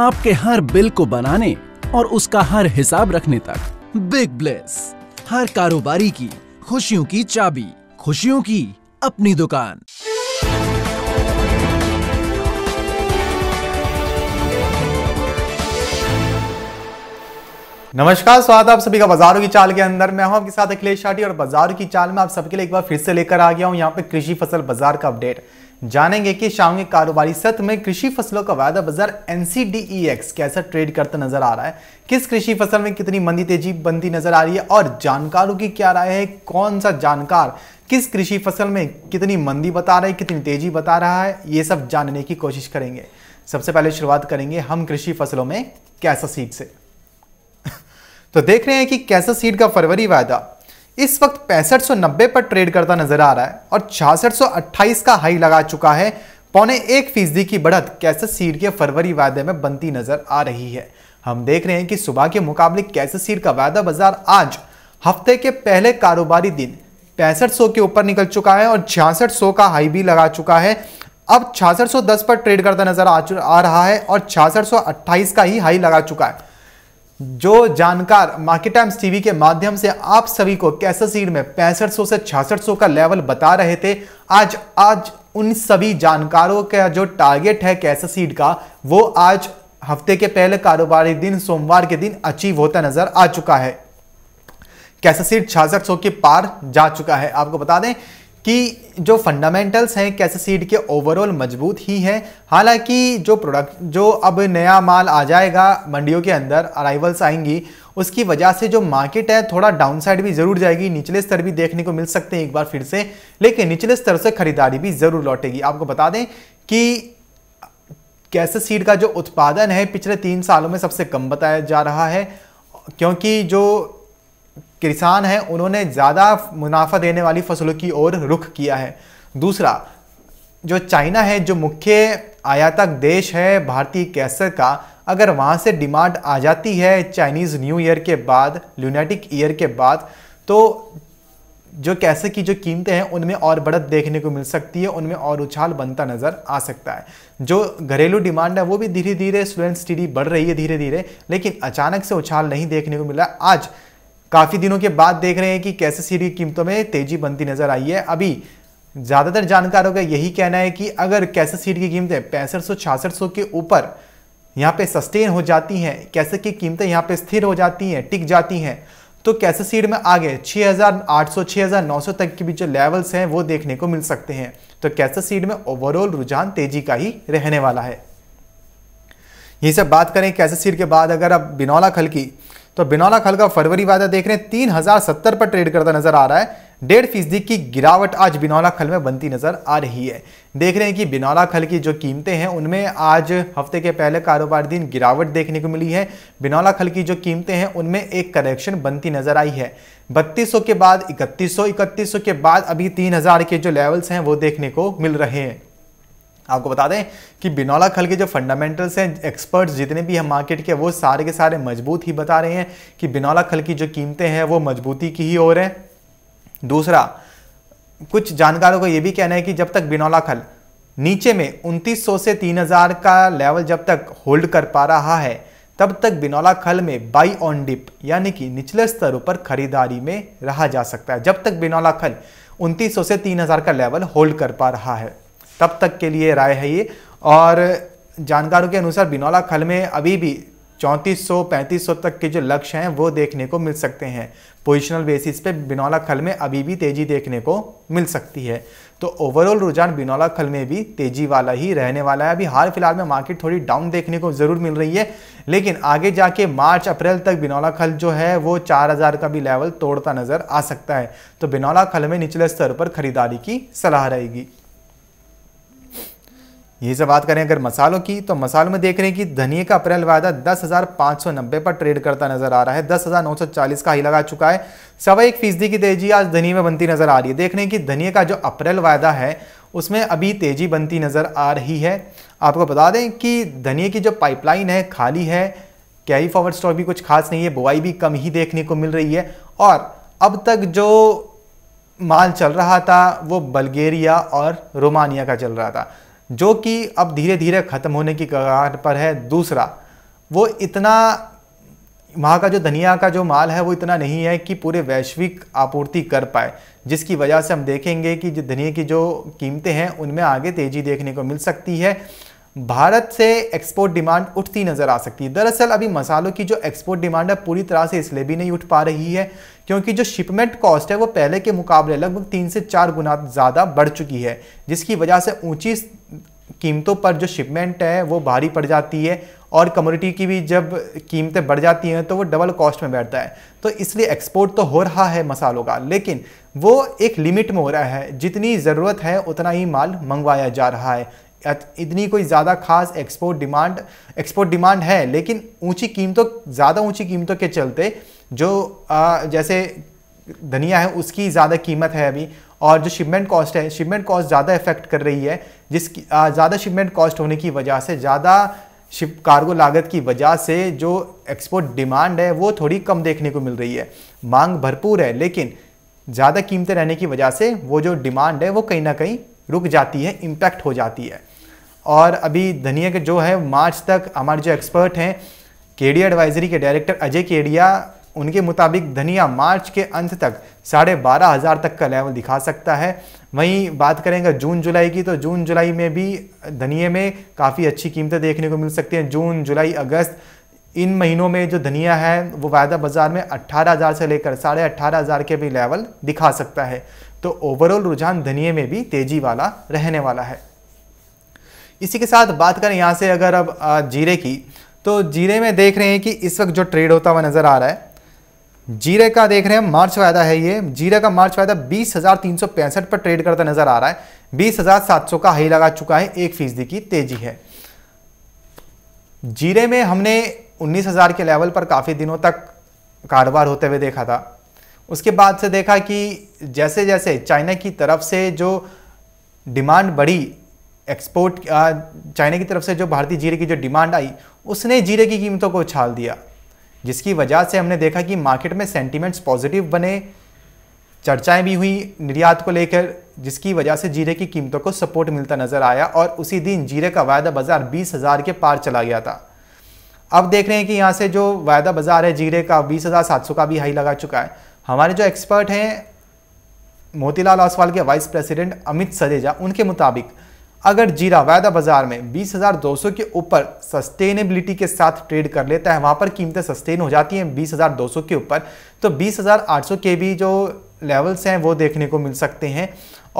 आपके हर बिल को बनाने और उसका हर हिसाब रखने तक बिग ब्लेस हर कारोबारी की खुशियों की चाबी खुशियों की अपनी दुकान नमस्कार स्वागत आप सभी का बाजारों की चाल के अंदर मैं हूं आपके साथ अखिलेश शाटी और बाजारों की चाल में आप सबके लिए एक बार फिर से लेकर आ गया हूं यहां पे कृषि फसल बाजार का अपडेट जानेंगे कि के कारोबारी सत्र में कृषि फसलों का वायदा बाजार एनसीडीएक्स कैसा ट्रेड करता नजर आ रहा है किस कृषि फसल में कितनी मंदी तेजी बनती नजर आ रही है और जानकारों की क्या राय है कौन सा जानकार किस कृषि फसल में कितनी मंदी बता रहा है कितनी तेजी बता रहा है ये सब जानने की कोशिश करेंगे सबसे पहले शुरुआत करेंगे हम कृषि फसलों में कैसा सीड से तो देख रहे हैं कि कैसा सीड का फरवरी वायदा इस वक्त पैंसठ पर ट्रेड करता नजर आ रहा है और छियासठ का हाई लगा चुका है पौने एक फीसदी की बढ़त कैसे सीर के फरवरी वायदे में बनती नजर आ रही है हम देख रहे हैं कि सुबह के मुकाबले कैसे सीर का वायदा बाजार आज हफ्ते के पहले कारोबारी दिन पैंसठ के ऊपर निकल चुका है और छियासठ का हाई भी लगा चुका है अब छियासठ पर ट्रेड करता नजर आ रहा है और छियासठ का ही हाई लगा चुका है जो जानकार मार्केट टाइम्स टीवी के माध्यम से आप सभी को कैसे सीड में पैंसठ से छियासठ का लेवल बता रहे थे आज आज उन सभी जानकारों का जो टारगेट है कैसे सीड का वो आज हफ्ते के पहले कारोबारी दिन सोमवार के दिन अचीव होता नजर आ चुका है कैसे सीट छियासठ सौ के पार जा चुका है आपको बता दें कि जो फंडामेंटल्स हैं कैसे सीड के ओवरऑल मजबूत ही हैं हालांकि जो प्रोडक्ट जो अब नया माल आ जाएगा मंडियों के अंदर अराइवल्स आएंगी उसकी वजह से जो मार्केट है थोड़ा डाउन साइड भी जरूर जाएगी निचले स्तर भी देखने को मिल सकते हैं एक बार फिर से लेकिन निचले स्तर से खरीदारी भी जरूर लौटेगी आपको बता दें कि कैसे सीड का जो उत्पादन है पिछले तीन सालों में सबसे कम बताया जा रहा है क्योंकि जो किसान हैं उन्होंने ज़्यादा मुनाफा देने वाली फसलों की ओर रुख किया है दूसरा जो चाइना है जो मुख्य आयातक देश है भारतीय कैसर का अगर वहाँ से डिमांड आ जाती है चाइनीज़ न्यू ईयर के बाद ल्यूनेटिक ईयर के बाद तो जो कैसे की जो कीमतें हैं उनमें और बढ़त देखने को मिल सकती है उनमें और उछाल बनता नज़र आ सकता है जो घरेलू डिमांड है वो भी धीरे धीरे एंड टी बढ़ रही है धीरे धीरे लेकिन अचानक से उछाल नहीं देखने को मिला आज काफ़ी दिनों के बाद देख रहे हैं कि कैसे की कीमतों में तेजी बनती नजर आई है अभी ज़्यादातर जानकारों का यही कहना है कि अगर कैसे सीट की कीमतें पैंसठ सौ छियासठ सौ के ऊपर यहाँ पे सस्टेन हो जाती हैं कैसे की कीमतें यहाँ पे स्थिर हो जाती हैं टिक जाती हैं तो कैसे सीड में आगे 6,800 6,900 तक के बीच जो लेवल्स हैं वो देखने को मिल सकते हैं तो कैसे सीड में ओवरऑल रुझान तेजी का ही रहने वाला है यही सब बात करें कैसे सीड के बाद अगर आप बिनौला खल की तो बिनौला खलगा फरवरी वायदा देख रहे हैं तीन हजार सत्तर पर ट्रेड करता नजर आ रहा है डेढ़ फीसदी की गिरावट आज बिनौला खल में बनती नजर आ रही है देख रहे हैं कि बिनौला खल की जो कीमतें हैं उनमें आज हफ्ते के पहले कारोबार दिन गिरावट देखने को मिली है बिनौला खल की जो कीमतें हैं उनमें एक करेक्शन बनती नजर आई है 3200 के बाद 3100 3100 के बाद अभी 3000 के जो लेवल्स हैं वो देखने को मिल रहे हैं आपको बता दें कि बिनौला खल के जो फंडामेंटल्स हैं एक्सपर्ट्स जितने भी हैं मार्केट के वो सारे के सारे मजबूत ही बता रहे हैं कि बिनौला खल की जो कीमतें हैं वो मजबूती की ही ओर हैं दूसरा कुछ जानकारों का ये भी कहना है कि जब तक बिनौला खल नीचे में 2900 से 3000 का लेवल जब तक होल्ड कर पा रहा है तब तक बिनौला खल में बाई ऑन डिप यानी कि निचले स्तरों पर खरीदारी में रहा जा सकता है जब तक बिनौला खल 2900 से 3000 का लेवल होल्ड कर पा रहा है तब तक के लिए राय है ये और जानकारों के अनुसार बिनौला खल में अभी भी 3400 3500 तक के जो लक्ष्य हैं वो देखने को मिल सकते हैं पोजिशनल बेसिस पे बिनौला खल में अभी भी तेजी देखने को मिल सकती है तो ओवरऑल रुझान बिनौला खल में भी तेजी वाला ही रहने वाला है अभी हाल फिलहाल में मार्केट थोड़ी डाउन देखने को ज़रूर मिल रही है लेकिन आगे जाके मार्च अप्रैल तक बिनौला खल जो है वो 4000 का भी लेवल तोड़ता नज़र आ सकता है तो बिनौला खल में निचले स्तर पर खरीदारी की सलाह रहेगी यही से बात करें अगर मसालों की तो मसालों में देख रहे हैं कि धनिए का अप्रैल वायदा दस हज़ार पाँच सौ नब्बे पर ट्रेड करता नजर आ रहा है दस हज़ार नौ सौ चालीस का ही लगा चुका है सवा एक फीसदी की तेजी आज धनिए में बनती नजर आ रही है देख रहे हैं कि धनिए का जो अप्रैल वायदा है उसमें अभी तेजी बनती नज़र आ रही है आपको बता दें कि धनिए की जो पाइपलाइन है खाली है कैरी फॉरवर्ड स्टॉक भी कुछ खास नहीं है बुआई भी कम ही देखने को मिल रही है और अब तक जो माल चल रहा था वो बल्गेरिया और रोमानिया का चल रहा था जो कि अब धीरे धीरे ख़त्म होने की कगार पर है दूसरा वो इतना वहाँ का जो धनिया का जो माल है वो इतना नहीं है कि पूरे वैश्विक आपूर्ति कर पाए जिसकी वजह से हम देखेंगे कि जो धनिया की जो कीमतें हैं उनमें आगे तेज़ी देखने को मिल सकती है भारत से एक्सपोर्ट डिमांड उठती नज़र आ सकती है दरअसल अभी मसालों की जो एक्सपोर्ट डिमांड है पूरी तरह से इसलिए भी नहीं उठ पा रही है क्योंकि जो शिपमेंट कॉस्ट है वो पहले के मुकाबले लगभग तीन से चार गुना ज़्यादा बढ़ चुकी है जिसकी वजह से ऊंची कीमतों पर जो शिपमेंट है वो भारी पड़ जाती है और कम्युनिटी की भी जब कीमतें बढ़ जाती हैं तो वो डबल कॉस्ट में बैठता है तो इसलिए एक्सपोर्ट तो हो रहा है मसालों का लेकिन वो एक लिमिट में हो रहा है जितनी ज़रूरत है उतना ही माल मंगवाया जा रहा है इतनी कोई ज़्यादा खास एक्सपोर्ट डिमांड एक्सपोर्ट डिमांड है लेकिन ऊंची कीमतों ज़्यादा ऊंची कीमतों के चलते जो आ, जैसे धनिया है उसकी ज़्यादा कीमत है अभी और जो शिपमेंट कॉस्ट है शिपमेंट कॉस्ट ज़्यादा इफेक्ट कर रही है जिसकी ज़्यादा शिपमेंट कॉस्ट होने की वजह से ज़्यादा शिप कार्गो लागत की वजह से जो एक्सपोर्ट डिमांड है वो थोड़ी कम देखने को मिल रही है मांग भरपूर है लेकिन ज़्यादा कीमतें रहने की वजह से वो जो डिमांड है वो कहीं ना कहीं रुक जाती है इम्पैक्ट हो जाती है और अभी धनिया के जो है मार्च तक हमारे जो एक्सपर्ट हैं केडिया एडवाइजरी के डायरेक्टर अजय केडिया उनके मुताबिक धनिया मार्च के अंत तक साढ़े बारह हज़ार तक का लेवल दिखा सकता है वहीं बात करेंगे जून जुलाई की तो जून जुलाई में भी धनिए में काफ़ी अच्छी कीमतें देखने को मिल सकती हैं जून जुलाई अगस्त इन महीनों में जो धनिया है वो वायदा बाज़ार में अट्ठारह हज़ार से लेकर साढ़े अट्ठारह हज़ार के भी लेवल दिखा सकता है तो ओवरऑल रुझान धनिए में भी तेज़ी वाला रहने वाला है इसी के साथ बात करें यहाँ से अगर अब जीरे की तो जीरे में देख रहे हैं कि इस वक्त जो ट्रेड होता हुआ नज़र आ रहा है जीरे का देख रहे हैं मार्च वायदा है ये जीरे का मार्च वायदा बीस हज़ार तीन सौ पैंसठ पर ट्रेड करता नज़र आ रहा है बीस हज़ार सात सौ का हाई लगा चुका है एक फीसदी की तेजी है जीरे में हमने उन्नीस हज़ार के लेवल पर काफ़ी दिनों तक कारोबार होते हुए देखा था उसके बाद से देखा कि जैसे जैसे चाइना की तरफ से जो डिमांड बढ़ी एक्सपोर्ट चाइना की तरफ से जो भारतीय जीरे की जो डिमांड आई उसने जीरे की कीमतों को उछाल दिया जिसकी वजह से हमने देखा कि मार्केट में सेंटिमेंट्स पॉजिटिव बने चर्चाएं भी हुई निर्यात को लेकर जिसकी वजह से जीरे की कीमतों को सपोर्ट मिलता नजर आया और उसी दिन जीरे का वायदा बाज़ार बीस हज़ार के पार चला गया था अब देख रहे हैं कि यहाँ से जो वायदा बाज़ार है जीरे का बीस हज़ार सात सौ का भी हाई लगा चुका है हमारे जो एक्सपर्ट हैं मोतीलाल ओसवाल के वाइस प्रेसिडेंट अमित सदेजा उनके मुताबिक अगर जीरा वायदा बाजार में 20,200 के ऊपर सस्टेनेबिलिटी के साथ ट्रेड कर लेता है वहाँ पर कीमतें सस्टेन हो जाती हैं 20,200 के ऊपर तो 20,800 के भी जो लेवल्स हैं वो देखने को मिल सकते हैं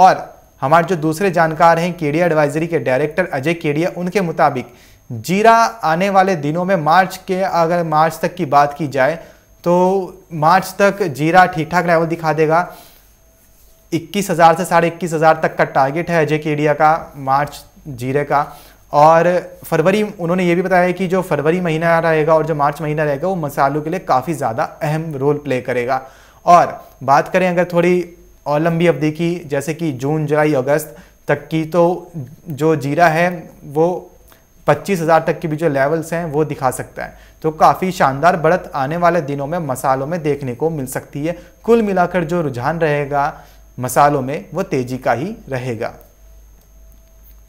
और हमारे जो दूसरे जानकार हैं केडिया एडवाइजरी के डायरेक्टर अजय केडिया उनके मुताबिक जीरा आने वाले दिनों में मार्च के अगर मार्च तक की बात की जाए तो मार्च तक जीरा ठीक ठाक लेवल दिखा देगा इक्कीस हज़ार से साढ़े इक्कीस हज़ार तक का टारगेट है अजय केडिया का मार्च जीरे का और फरवरी उन्होंने ये भी बताया कि जो फरवरी महीना रहेगा और जो मार्च महीना रहेगा वो मसालों के लिए काफ़ी ज़्यादा अहम रोल प्ले करेगा और बात करें अगर थोड़ी और लंबी अवधि की जैसे कि जून जुलाई अगस्त तक की तो जो जीरा है वो पच्चीस हज़ार तक की भी जो लेवल्स हैं वो दिखा सकता है तो काफ़ी शानदार बढ़त आने वाले दिनों में मसालों में देखने को मिल सकती है कुल मिलाकर जो रुझान रहेगा मसालों में वो तेजी का ही रहेगा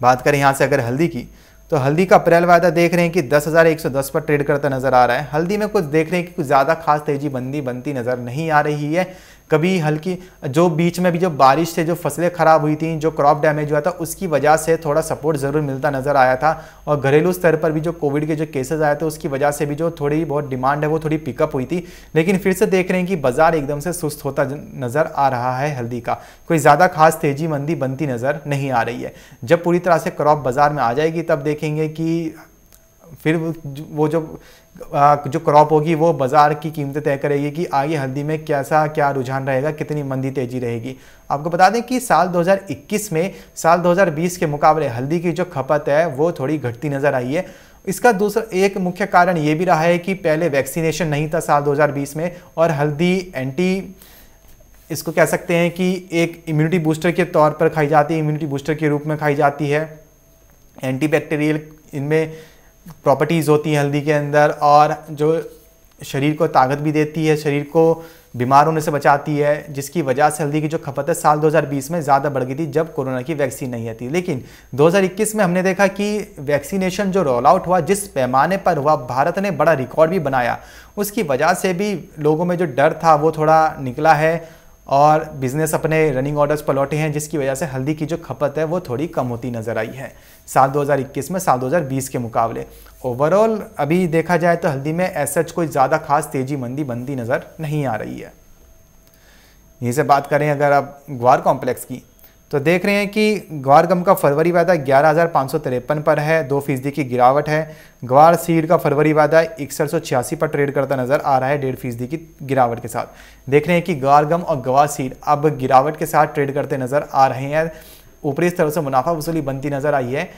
बात करें यहाँ से अगर हल्दी की तो हल्दी का अप्रैल वायदा देख रहे हैं कि 10,110 पर ट्रेड करता नजर आ रहा है हल्दी में कुछ देख रहे हैं कि कुछ ज़्यादा खास तेजी बंदी बनती नज़र नहीं आ रही है कभी हल्की जो बीच में भी जो बारिश से जो फसलें ख़राब हुई थी जो क्रॉप डैमेज हुआ था उसकी वजह से थोड़ा सपोर्ट ज़रूर मिलता नज़र आया था और घरेलू स्तर पर भी जो कोविड के जो केसेज आए थे उसकी वजह से भी जो थोड़ी बहुत डिमांड है वो थोड़ी पिकअप हुई थी लेकिन फिर से देख रहे हैं कि बाज़ार एकदम से सुस्त होता नज़र आ रहा है हल्दी का कोई ज़्यादा खास तेज़ी मंदी बनती नज़र नहीं आ रही है जब पूरी तरह से क्रॉप बाज़ार में आ जाएगी तब देखेंगे कि फिर वो जो जो क्रॉप होगी वो बाज़ार की कीमतें तय करेगी कि आगे हल्दी में कैसा क्या रुझान रहेगा कितनी मंदी तेज़ी रहेगी आपको बता दें कि साल 2021 में साल 2020 के मुकाबले हल्दी की जो खपत है वो थोड़ी घटती नज़र आई है इसका दूसरा एक मुख्य कारण ये भी रहा है कि पहले वैक्सीनेशन नहीं था साल 2020 में और हल्दी एंटी इसको कह सकते हैं कि एक इम्यूनिटी बूस्टर के तौर पर खाई जाती है इम्यूनिटी बूस्टर के रूप में खाई जाती है एंटीबैक्टीरियल इनमें प्रॉपर्टीज़ होती हैं हल्दी के अंदर और जो शरीर को ताकत भी देती है शरीर को बीमार होने से बचाती है जिसकी वजह से हल्दी की जो खपत है साल 2020 में ज़्यादा बढ़ गई थी जब कोरोना की वैक्सीन नहीं आती लेकिन 2021 में हमने देखा कि वैक्सीनेशन जो रोल आउट हुआ जिस पैमाने पर हुआ भारत ने बड़ा रिकॉर्ड भी बनाया उसकी वजह से भी लोगों में जो डर था वो थोड़ा निकला है और बिज़नेस अपने रनिंग ऑर्डर्स पलौटे हैं जिसकी वजह से हल्दी की जो खपत है वो थोड़ी कम होती नज़र आई है साल 2021 में साल 2020 के मुकाबले ओवरऑल अभी देखा जाए तो हल्दी में एसच कोई ज़्यादा खास तेज़ी मंदी बनती नज़र नहीं आ रही है यहीं से बात करें अगर आप ग्वार कॉम्प्लेक्स की तो देख रहे हैं कि ग्वार गम का फरवरी वायदा ग्यारह हज़ार पाँच सौ तिरपन पर है दो फीसदी की गिरावट है ग्वार सीड का फरवरी वायदा इकसठ सौ छियासी पर ट्रेड करता नज़र आ रहा है डेढ़ फीसदी की गिरावट के साथ देख रहे हैं कि ग्वार गम और ग्वार सीड अब गिरावट के साथ ट्रेड करते नज़र आ रहे हैं ऊपरी स्तर से मुनाफा वसूली बनती नज़र आई है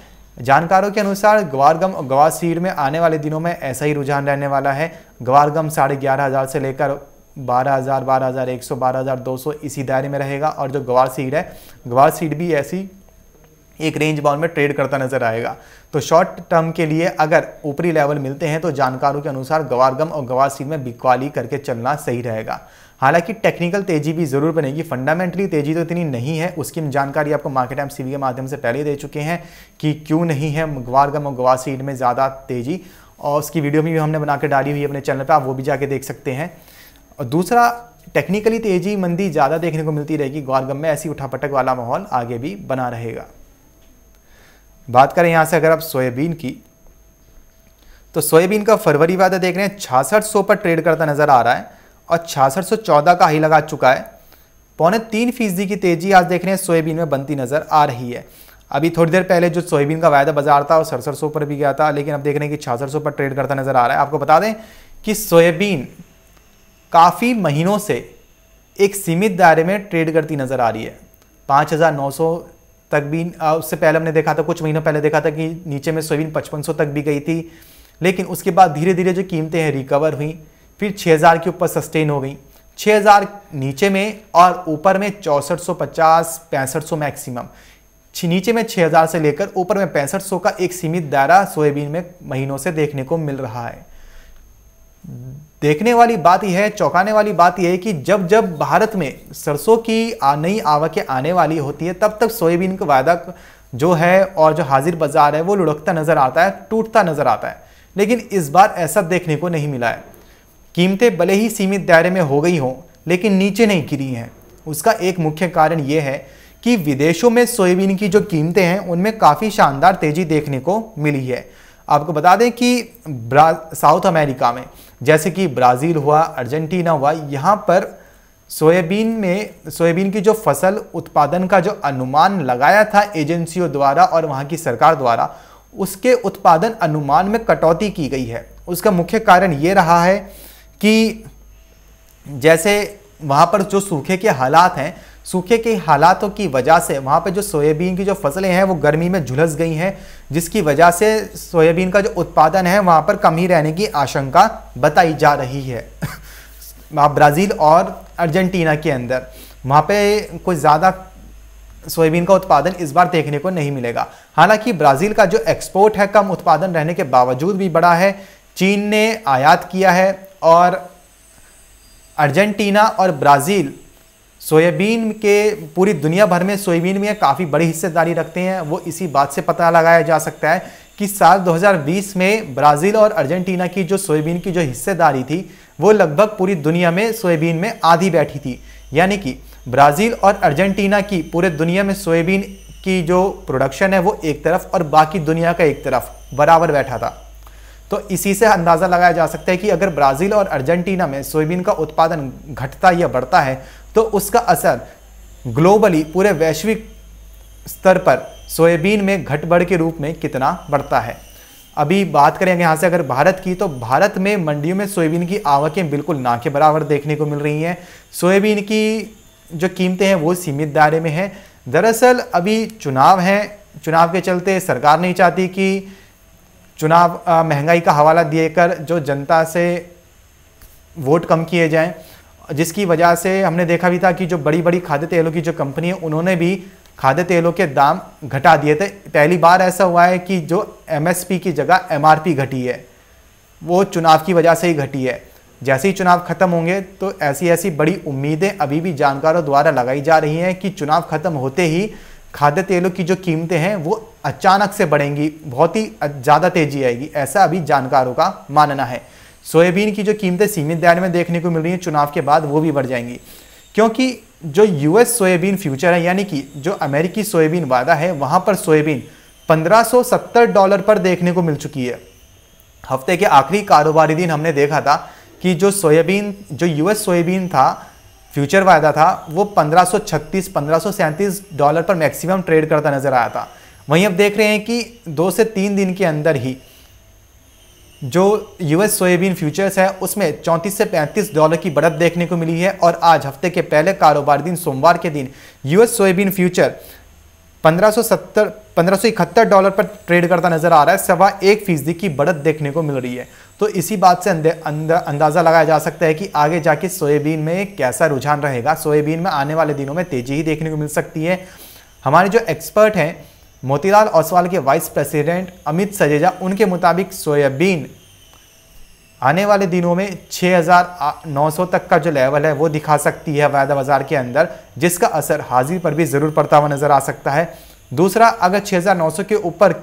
जानकारों के अनुसार ग्वारगम और ग्वार सीड में आने वाले दिनों में ऐसा ही रुझान रहने वाला है गम साढ़े ग्यारह हज़ार से लेकर बारह हज़ार बारह हज़ार एक सौ बारह हज़ार दो सौ इसी दायरे में रहेगा और जो गवार सीड है गवार सीड भी ऐसी एक रेंज बाउंड में ट्रेड करता नजर आएगा तो शॉर्ट टर्म के लिए अगर ऊपरी लेवल मिलते हैं तो जानकारों के अनुसार गवारगम और गवार सीड में बिकवाली करके चलना सही रहेगा हालांकि टेक्निकल तेजी भी जरूर बनेगी फंडामेंटली तेजी तो इतनी नहीं है उसकी जानकारी आपको मार्केट एम सी के माध्यम से पहले दे चुके हैं कि क्यों नहीं है गम और गवार सीड में ज़्यादा तेजी और उसकी वीडियो भी हमने बना के डाली हुई अपने चैनल पर आप वो भी जाके देख सकते हैं और दूसरा टेक्निकली तेजी तो मंदी ज़्यादा देखने को मिलती रहेगी गौरगम में ऐसी उठापटक वाला माहौल आगे भी बना रहेगा बात करें यहाँ से अगर आप सोयाबीन की तो सोयाबीन का फरवरी वादा देख रहे हैं छियासठ पर ट्रेड करता नज़र आ रहा है और छियासठ का ही लगा चुका है पौने तीन फीसदी की तेजी आज देख रहे हैं सोयाबीन में बनती नज़र आ रही है अभी थोड़ी देर पहले जो सोयाबीन का वायदा बाजार था वो सड़सठ सौ पर भी गया था लेकिन अब देख रहे हैं कि छियासठ पर ट्रेड करता नज़र आ रहा है आपको बता दें कि सोयाबीन काफ़ी महीनों से एक सीमित दायरे में ट्रेड करती नज़र आ रही है 5,900 तक भी उससे पहले हमने देखा था कुछ महीनों पहले देखा था कि नीचे में सोयाबीन 5500 तक भी गई थी लेकिन उसके बाद धीरे धीरे जो कीमतें हैं रिकवर हुई फिर 6,000 के ऊपर सस्टेन हो गई 6,000 नीचे में और ऊपर में चौंसठ सौ पचास मैक्सिमम नीचे में 6,000 से लेकर ऊपर में पैंसठ का एक सीमित दायरा सोयाबीन में महीनों से देखने को मिल रहा है देखने वाली बात यह है चौंकाने वाली बात यह है कि जब जब भारत में सरसों की नई आवकें आने वाली होती है तब तक सोयाबीन का वायदा जो है और जो हाजिर बाजार है वो लुढ़कता नज़र आता है टूटता नज़र आता है लेकिन इस बार ऐसा देखने को नहीं मिला है कीमतें भले ही सीमित दायरे में हो गई हों लेकिन नीचे नहीं गिरी हैं उसका एक मुख्य कारण ये है कि विदेशों में सोयाबीन की जो कीमतें हैं उनमें काफ़ी शानदार तेज़ी देखने को मिली है आपको बता दें कि साउथ अमेरिका में जैसे कि ब्राज़ील हुआ अर्जेंटीना हुआ यहाँ पर सोयाबीन में सोयाबीन की जो फसल उत्पादन का जो अनुमान लगाया था एजेंसियों द्वारा और वहाँ की सरकार द्वारा उसके उत्पादन अनुमान में कटौती की गई है उसका मुख्य कारण ये रहा है कि जैसे वहाँ पर जो सूखे के हालात हैं सूखे के हालातों की वजह से वहाँ पर जो सोयाबीन की जो फसलें हैं वो गर्मी में झुलस गई हैं जिसकी वजह से सोयाबीन का जो उत्पादन है वहाँ पर कम ही रहने की आशंका बताई जा रही है ब्राज़ील और अर्जेंटीना के अंदर वहाँ पे कुछ ज़्यादा सोयाबीन का उत्पादन इस बार देखने को नहीं मिलेगा हालांकि ब्राज़ील का जो एक्सपोर्ट है कम उत्पादन रहने के बावजूद भी बड़ा है चीन ने आयात किया है और अर्जेंटीना और ब्राज़ील सोयाबीन के पूरी दुनिया भर में सोयाबीन में काफ़ी बड़ी हिस्सेदारी रखते हैं वो इसी बात से पता लगाया जा सकता है कि साल 2020 में ब्राज़ील और अर्जेंटीना की जो सोयाबीन की जो हिस्सेदारी थी वो लगभग पूरी दुनिया में सोयाबीन में आधी बैठी थी यानी कि ब्राज़ील और अर्जेंटीना की पूरे दुनिया में सोयाबीन की जो प्रोडक्शन है वो एक तरफ और बाकी दुनिया का एक तरफ बराबर बैठा था तो इसी से अंदाज़ा लगाया जा सकता है कि अगर ब्राज़ील और अर्जेंटीना में सोयाबीन का उत्पादन घटता या बढ़ता है तो उसका असर ग्लोबली पूरे वैश्विक स्तर पर सोयाबीन में घटबढ़ के रूप में कितना बढ़ता है अभी बात करेंगे यहाँ से अगर भारत की तो भारत में मंडियों में सोयाबीन की आवकें बिल्कुल ना के बराबर देखने को मिल रही हैं सोयाबीन की जो कीमतें हैं वो सीमित दायरे में हैं दरअसल अभी चुनाव हैं चुनाव के चलते सरकार नहीं चाहती कि चुनाव महंगाई का हवाला देकर जो जनता से वोट कम किए जाएं जिसकी वजह से हमने देखा भी था कि जो बड़ी बड़ी खाद्य तेलों की जो कंपनी है उन्होंने भी खाद्य तेलों के दाम घटा दिए थे पहली बार ऐसा हुआ है कि जो एम की जगह एम घटी है वो चुनाव की वजह से ही घटी है जैसे ही चुनाव खत्म होंगे तो ऐसी ऐसी बड़ी उम्मीदें अभी भी जानकारों द्वारा लगाई जा रही हैं कि चुनाव खत्म होते ही खाद्य तेलों की जो कीमतें हैं वो अचानक से बढ़ेंगी बहुत ही ज़्यादा तेजी आएगी ऐसा अभी जानकारों का मानना है सोयाबीन की जो कीमतें सीमित दायर में देखने को मिल रही हैं चुनाव के बाद वो भी बढ़ जाएंगी क्योंकि जो यूएस सोयाबीन फ्यूचर है यानी कि जो अमेरिकी सोयाबीन वादा है वहाँ पर सोयाबीन 1570 डॉलर पर देखने को मिल चुकी है हफ्ते के आखिरी कारोबारी दिन हमने देखा था कि जो सोयाबीन जो यूएस सोयाबीन था फ्यूचर वायदा था वो 1536 1537 डॉलर पर मैक्सिमम ट्रेड करता नजर आया था वहीं अब देख रहे हैं कि दो से तीन दिन के अंदर ही जो यूएस सोयाबीन फ्यूचर्स है उसमें 34 से 35 डॉलर की बढ़त देखने को मिली है और आज हफ्ते के पहले कारोबार दिन सोमवार के दिन यूएस सोयाबीन फ्यूचर 1570 1571 डॉलर पर ट्रेड करता नजर आ रहा है सवा एक फीसदी की बढ़त देखने को मिल रही है तो इसी बात से अंदा, अंदाज़ा लगाया जा सकता है कि आगे जाके सोयाबीन में कैसा रुझान रहेगा सोयाबीन में आने वाले दिनों में तेज़ी ही देखने को मिल सकती है हमारे जो एक्सपर्ट हैं मोतीलाल ओसवाल के वाइस प्रेसिडेंट अमित सजेजा उनके मुताबिक सोयाबीन आने वाले दिनों में 6,900 तक का जो लेवल है वो दिखा सकती है वायदा बाज़ार के अंदर जिसका असर हाजिर पर भी ज़रूर पड़ता हुआ नज़र आ सकता है दूसरा अगर 6,900 के ऊपर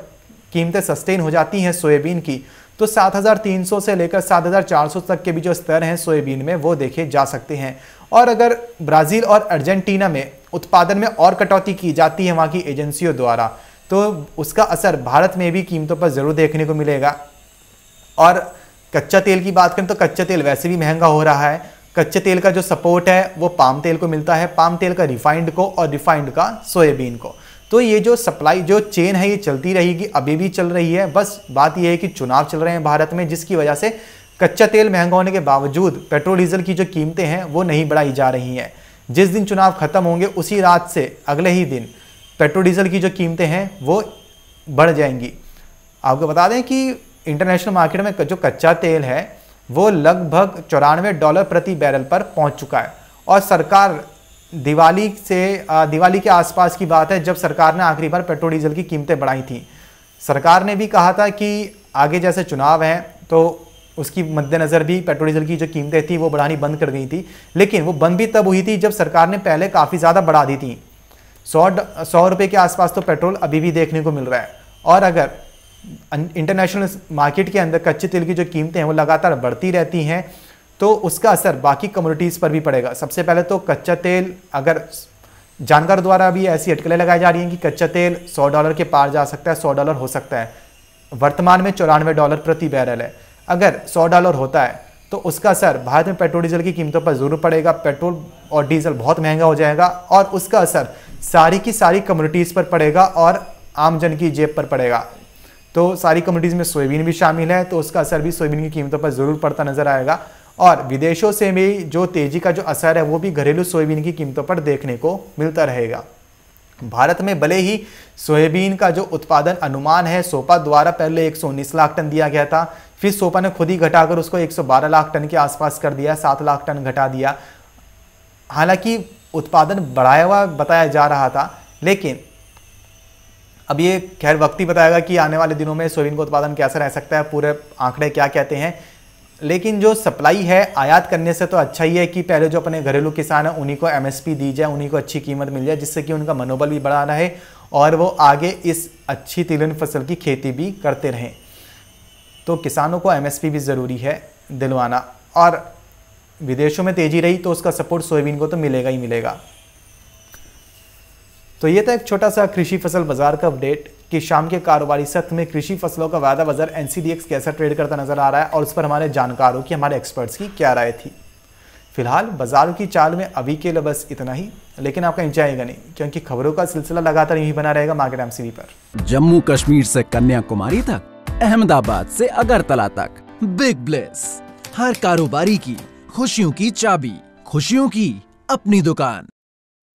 कीमतें सस्टेन हो जाती हैं सोयाबीन की तो 7,300 से लेकर 7,400 तक के भी जो स्तर हैं सोयाबीन में वो देखे जा सकते हैं और अगर ब्राज़ील और अर्जेंटीना में उत्पादन में और कटौती की जाती है वहाँ की एजेंसियों द्वारा तो उसका असर भारत में भी कीमतों पर ज़रूर देखने को मिलेगा और कच्चा तेल की बात करें तो कच्चा तेल वैसे भी महंगा हो रहा है कच्चे तेल का जो सपोर्ट है वो पाम तेल को मिलता है पाम तेल का रिफाइंड को और रिफाइंड का सोयाबीन को तो ये जो सप्लाई जो चेन है ये चलती रहेगी अभी भी चल रही है बस बात यह है कि चुनाव चल रहे हैं भारत में जिसकी वजह से कच्चा तेल महंगा होने के बावजूद पेट्रोल डीजल की जो कीमतें हैं वो नहीं बढ़ाई जा रही हैं जिस दिन चुनाव खत्म होंगे उसी रात से अगले ही दिन पेट्रोल डीजल की जो कीमतें हैं वो बढ़ जाएंगी आपको बता दें कि इंटरनेशनल मार्केट में जो कच्चा तेल है वो लगभग चौरानवे डॉलर प्रति बैरल पर पहुंच चुका है और सरकार दिवाली से दिवाली के आसपास की बात है जब सरकार ने आखिरी बार पेट्रोल डीजल की कीमतें बढ़ाई थी सरकार ने भी कहा था कि आगे जैसे चुनाव हैं तो उसकी मद्देनज़र भी पेट्रोल डीजल की जो कीमतें थी वो बढ़ानी बंद कर दी थी लेकिन वो बंद भी तब हुई थी जब सरकार ने पहले काफ़ी ज़्यादा बढ़ा दी थी सौ सौ रुपये के आसपास तो पेट्रोल अभी भी देखने को मिल रहा है और अगर इंटरनेशनल मार्केट के अंदर कच्चे तेल की जो कीमतें हैं वो लगातार बढ़ती रहती हैं तो उसका असर बाकी कम्युनिटीज़ पर भी पड़ेगा सबसे पहले तो कच्चा तेल अगर जानकार द्वारा भी ऐसी अटकलें लगाई जा रही हैं कि कच्चा तेल 100 डॉलर के पार जा सकता है 100 डॉलर हो सकता है वर्तमान में चौरानवे डॉलर प्रति बैरल है अगर 100 डॉलर होता है तो उसका असर भारत में पेट्रोल डीजल की कीमतों पर जरूर पड़ेगा पेट्रोल और डीजल बहुत महंगा हो जाएगा और उसका असर सारी की सारी कम्युनिटीज़ पर पड़ेगा और आमजन की जेब पर पड़ेगा तो सारी कम्युनिटीज़ में सोयाबीन भी शामिल है तो उसका असर भी सोयाबीन की कीमतों पर ज़रूर पड़ता नज़र आएगा और विदेशों से भी जो तेज़ी का जो असर है वो भी घरेलू सोयाबीन की कीमतों पर देखने को मिलता रहेगा भारत में भले ही सोयाबीन का जो उत्पादन अनुमान है सोपा द्वारा पहले 119 लाख टन दिया गया था फिर सोपा ने खुद ही घटाकर उसको 112 लाख टन के आसपास कर दिया सात लाख टन घटा दिया हालांकि उत्पादन बढ़ाया हुआ बताया जा रहा था लेकिन अब ये खैर वक्त ही बताएगा कि आने वाले दिनों में सोयाबीन का उत्पादन कैसा रह सकता है पूरे आंकड़े क्या कहते हैं लेकिन जो सप्लाई है आयात करने से तो अच्छा ही है कि पहले जो अपने घरेलू किसान हैं उन्हीं को एमएसपी दी जाए उन्हीं को अच्छी कीमत मिल जाए जिससे कि उनका मनोबल भी बढ़ा रहे और वो आगे इस अच्छी तिलन फसल की खेती भी करते रहें तो किसानों को एमएसपी भी ज़रूरी है दिलवाना और विदेशों में तेज़ी रही तो उसका सपोर्ट सोयाबीन को तो मिलेगा ही मिलेगा तो ये था एक छोटा सा कृषि फसल बाजार का अपडेट कि शाम के कारोबारी सत्र में कृषि फसलों का वायदा बाजार एन कैसा ट्रेड करता नजर आ रहा है और उस पर हमारे जानकारों की हमारे एक्सपर्ट्स की क्या राय थी फिलहाल बाजारों की चाल में अभी के लिए बस इतना ही लेकिन आपका जाएगा नहीं क्योंकि खबरों का सिलसिला लगातार यही बना रहेगा मार्केट एम सीवी पर जम्मू कश्मीर से कन्याकुमारी तक अहमदाबाद से अगरतला तक बिग ब्लेस हर कारोबारी की खुशियों की चाबी खुशियों की अपनी दुकान